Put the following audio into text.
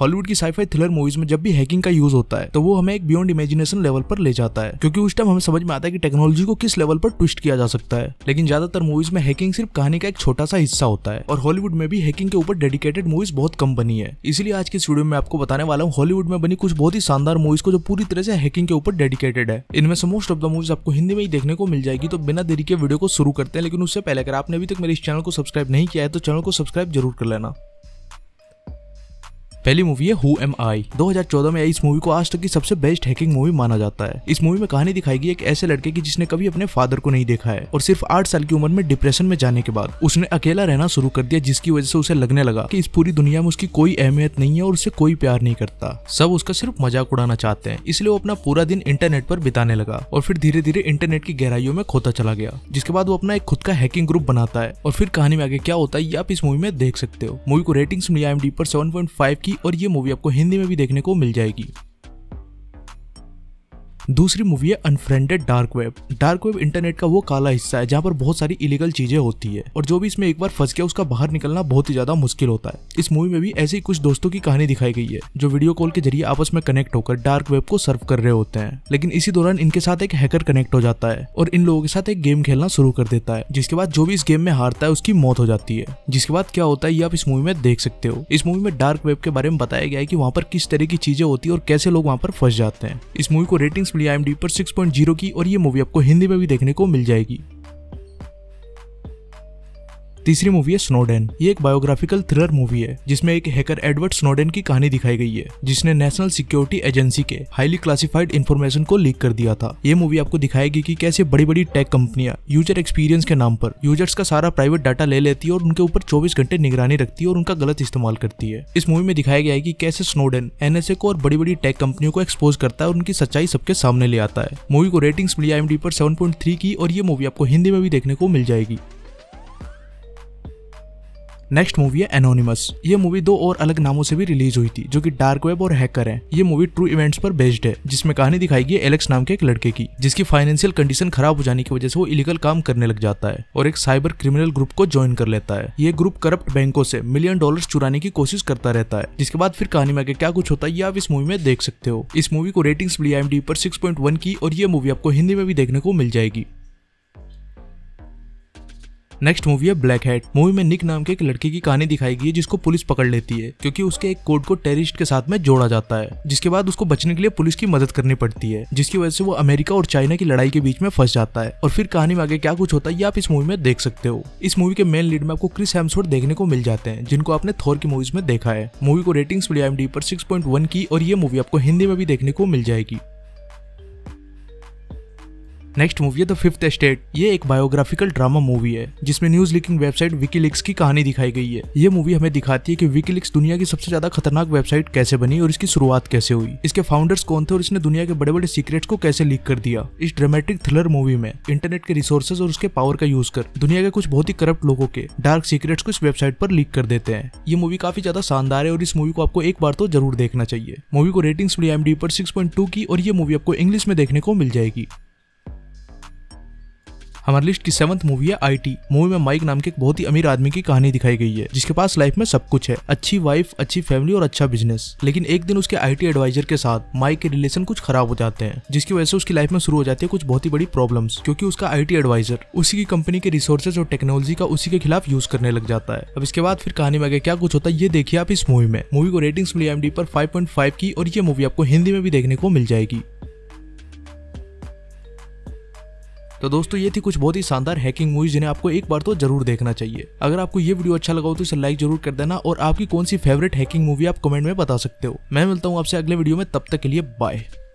Hollywood की sci-fi thriller movies में जब भी हैकिंग का यूज होता है तो वो हमें एक बियॉन्ड इमेजिनेशन लेवल पर ले जाता है क्योंकि उस टाइम हमें समझ में आता है कि टेक्नोलॉजी को किस लेवल पर ट्विस्ट किया जा सकता है लेकिन ज्यादातर मूवीज में हैकिंग सिर्फ कहानी का एक छोटा सा हिस्सा होता है और हॉलीवुड में भी हैकिंग के ऊपर डेडिकेटेड मूवीज बहुत कम बनी है इसलिए आज की इस वीडियो में आपको बताने वाला हूँ हॉलीवुड में बनी कुछ बहुत ही शानदार मूवीज को जो पूरी तरह से हैकिंग के ऊपर डेडिकेटेड है इनमें से मोस्ट ऑफ द मूवीज आपको हिंदी में ही देखने को मिल जाएगी तो बिना देरी के वीडियो को शुरू करते हैं लेकिन उससे पहले अगर आपने अभी तक मेरे इस चैनल को सब्सक्राइब नहीं किया है तो चैनल को सब्सक्राइब जरूर कर लेना पहली मूवी है हु एम आई 2014 में इस मूवी को आज तक की सबसे बेस्ट हैकिंग मूवी माना जाता है इस मूवी में कहानी दिखाई गई एक ऐसे लड़के की जिसने कभी अपने फादर को नहीं देखा है और सिर्फ आठ साल की उम्र में डिप्रेशन में जाने के बाद उसने अकेला रहना शुरू कर दिया जिसकी वजह से उसे लगने लगा की इस पूरी दुनिया में उसकी कोई अहमियत नहीं है और उसे कोई प्यार नहीं करता सब उसका सिर्फ मजाक उड़ाना चाहते हैं इसलिए वो अपना पूरा दिन इंटरनेट पर बिताने लगा और फिर धीरे धीरे इंटरनेट की गहराइयों में खोता चला गया जिसके बाद वो अपना एक खुद का हैकिंग ग्रुप बनाता है और फिर कहानी में आगे क्या होता है ये आप इस मूवी में देख सकते हो मूवी को रेटिंग्स मिली आई पर सेवन की और ये मूवी आपको हिंदी में भी देखने को मिल जाएगी दूसरी मूवी है unfriended dark web dark web internet का वो काला हिस्सा है जहाँ पर बहुत सारी इलीगल चीजें होती है और जो भी इसमें एक बार फंस गया उसका बाहर निकलना बहुत ही ज्यादा मुश्किल होता है इस मूवी में भी ऐसे ही कुछ दोस्तों की कहानी दिखाई गई है जो वीडियो कॉल के जरिए आपस में कनेक्ट होकर डार्क वेब को सर्व कर रहे होते हैं लेकिन इसी दौरान इनके साथ एक हैकर कनेक्ट हो जाता है और इन लोगों के साथ एक गेम खेलना शुरू कर देता है जिसके बाद जो भी इस गेम में हारता है उसकी मौत हो जाती है जिसके बाद क्या होता है ये आप इस मूवी में देख सकते हो इस मूवी में डार्क वेब के बारे में बताया गया है कि वहाँ पर किस तरह की चीजें होती है और कैसे लोग वहाँ पर फंस जाते हैं इस मूवी को रेटिंग्स डिस्प्ले आई पर 6.0 की और ये मूवी आपको हिंदी में भी देखने को मिल जाएगी तीसरी मूवी है स्नोडेन ये एक बायोग्राफिकल थ्रिलर मूवी है जिसमें एक हैकर एडवर्ड स्नोडेन की कहानी दिखाई गई है जिसने नेशनल सिक्योरिटी एजेंसी के हाईली क्लासिफाइड इन्फॉर्मेशन को लीक कर दिया था ये मूवी आपको दिखाएगी की कैसे बड़ी बड़ी टेक कंपनियां यूजर एक्सपीरियंस के नाम पर यूजर्स का सारा प्राइवेट डाटा ले लेती है और उनके ऊपर चौबीस घंटे निगरानी रखती है और उनका गलत इस्तेमाल करती है इस मूवी में दिखाया गया है की कैसे स्नोडेन एनएसए को और बड़ी बड़ी टेक कंपनियों को एक्सपोज करता है और उनकी सच्चाई सबके सामने ले आता है मूवी को रेटिंग्स मिली आई पर 7.3 की और ये मूवी आपको हिंदी में भी देखने को मिल जाएगी नेक्स्ट मूवी है एनोनिमस ये मूवी दो और अलग नामों से भी रिलीज हुई थी जो कि डार्क वेब और हैकर है ये मूवी ट्रू इवेंट्स पर बेस्ड है जिसमें कहानी दिखाई गई एलेक्स नाम के एक लड़के की जिसकी फाइनेंशियल कंडीशन खराब हो जाने की वजह से वो इलीगल काम करने लग जाता है और एक साइबर क्रिमिनल ग्रुप को ज्वाइन कर लेता है ये ग्रुप करप्ट बैंकों से मिलियन डॉलर चुराने की कोशिश करता रहता है जिसके बाद फिर कहानी में आगे क्या कुछ होता है ये आप इस मूवी में देख सकते हो इस मूवी को रेटिंग्स मिली आई पर सिक्स की और ये मूवी आपको हिंदी में भी देखने को मिल जाएगी नेक्स्ट मूवी है ब्लैक हेड मूवी में निक नाम के एक लड़की की कहानी दिखाई गई है जिसको पुलिस पकड़ लेती है क्योंकि उसके एक कोड को टेररिस्ट के साथ में जोड़ा जाता है जिसके बाद उसको बचने के लिए पुलिस की मदद करनी पड़ती है जिसकी वजह से वो अमेरिका और चाइना की लड़ाई के बीच में फंस जाता है और फिर कहानी में आगे क्या कुछ होता है ये आप इस मूवी में देख सकते हो इस मूवी के मेन लीड में आपको क्रिस हेम्सवर्थ देखने को मिल जाते हैं जिनको आपने थोर की मूवीज में देखा है मूवी को रेटिंग्स मिली आई पर वन की और ये मूवी आपको हिंदी में भी देखने को मिल जाएगी नेक्स्ट मूवी है द फिफ्थ स्टेट ये एक बायोग्राफिकल ड्रामा मूवी है जिसमें न्यूज लीकिंग वेबसाइट विकीलिक्स की कहानी दिखाई गई है ये मूवी हमें दिखाती है कि विकिलिक्स दुनिया की सबसे ज्यादा खतरनाक वेबसाइट कैसे बनी और इसकी शुरुआत कैसे हुई इसके फाउंडर्स कौन थे और इसने दुनिया के बड़े बड़े सीक्रेट्स को कैसे लीक कर दिया इस ड्रामेटिक थ्रिलर मूवी में इंटरनेट के रिसोर्सेज और उसके पावर का यूज कर दुनिया के कुछ बहुत ही करप्ट लोगों के डार्क सीक्रेट्स को इस वेबसाइट पर लीक कर देते हैं ये मूवी काफी ज्यादा शानदार है और इस मूवी को आपको एक बार तो जरूर देखना चाहिए मूवी को रेटिंग्स मिली एम पर टू की और ये मूवी आपको इंग्लिश में देखने को मिल जाएगी हमारी लिस्ट की सेवंथ मूवी है आई मूवी में माइक नाम के एक बहुत ही अमीर आदमी की कहानी दिखाई गई है जिसके पास लाइफ में सब कुछ है अच्छी वाइफ अच्छी फैमिली और अच्छा बिजनेस लेकिन एक दिन उसके आई एडवाइजर के साथ माइक के रिलेशन कुछ खराब हो जाते हैं जिसकी वजह से उसकी लाइफ में शुरू हो जाती है कुछ बहुत ही बड़ी प्रॉब्लम क्योंकि उसका आई एडवाइजर उसी की कंपनी के रिसोर्सेज और टेक्नोलॉजी का उसी के खिलाफ यूज करने लग जाता है अब इसके बाद फिर कहानी में आगे क्या कुछ होता है ये देखिए आप इस मूवी में मूवी को रेटिंग्स मिली एम पर 5.5 की और ये मूवी आपको हिंदी में भी देखने को मिल जाएगी तो दोस्तों ये थी कुछ बहुत ही शानदार हैकिंग मूवीज जिन्हें आपको एक बार तो जरूर देखना चाहिए अगर आपको ये वीडियो अच्छा लगा हो तो इसे लाइक जरूर कर देना और आपकी कौन सी फेवरेट हैकिंग मूवी आप कमेंट में बता सकते हो मैं मिलता हूँ आपसे अगले वीडियो में तब तक के लिए बाय